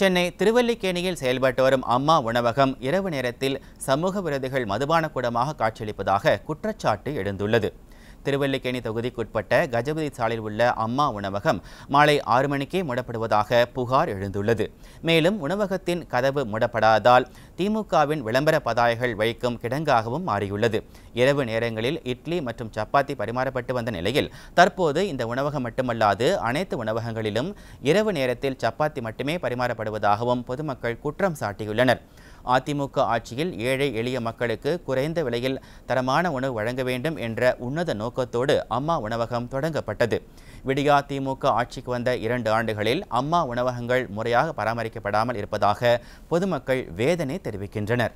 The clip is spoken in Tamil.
சென்னை திருவல்லிக்கேணியில் செயல்பட்டு வரும் அம்மா உணவகம் இரவு நேரத்தில் சமூக விரோதிகள் மதுபான கூடமாக காட்சியளிப்பதாக குற்றச்சாட்டு எழுந்துள்ளது திருவல்லிக்கேணி தொகுதிக்குட்பட்ட கஜபதி சாலையில் உள்ள அம்மா உணவகம் மாலை ஆறு மணிக்கே மூடப்படுவதாக புகார் எழுந்துள்ளது மேலும் உணவகத்தின் கதவு மூடப்படாததால் திமுகவின் விளம்பர பதாயங்கள் வைக்கும் கிடங்காகவும் மாறியுள்ளது இரவு நேரங்களில் இட்லி மற்றும் சப்பாத்தி பரிமாறப்பட்டு வந்த நிலையில் தற்போது இந்த உணவகம் மட்டுமல்லாது அனைத்து உணவகங்களிலும் இரவு நேரத்தில் சப்பாத்தி மட்டுமே பரிமாறப்படுவதாகவும் பொதுமக்கள் குற்றம் சாட்டியுள்ளனர் அதிமுக ஆட்சியில் ஏழை எளிய மக்களுக்கு குறைந்த விலையில் தரமான உணவு வழங்க வேண்டும் என்ற உன்னத நோக்கத்தோடு அம்மா உணவகம் தொடங்கப்பட்டது விடியா திமுக ஆட்சிக்கு வந்த இரண்டு ஆண்டுகளில் அம்மா உணவகங்கள் முறையாக பராமரிக்கப்படாமல் இருப்பதாக பொதுமக்கள் வேதனை தெரிவிக்கின்றனர்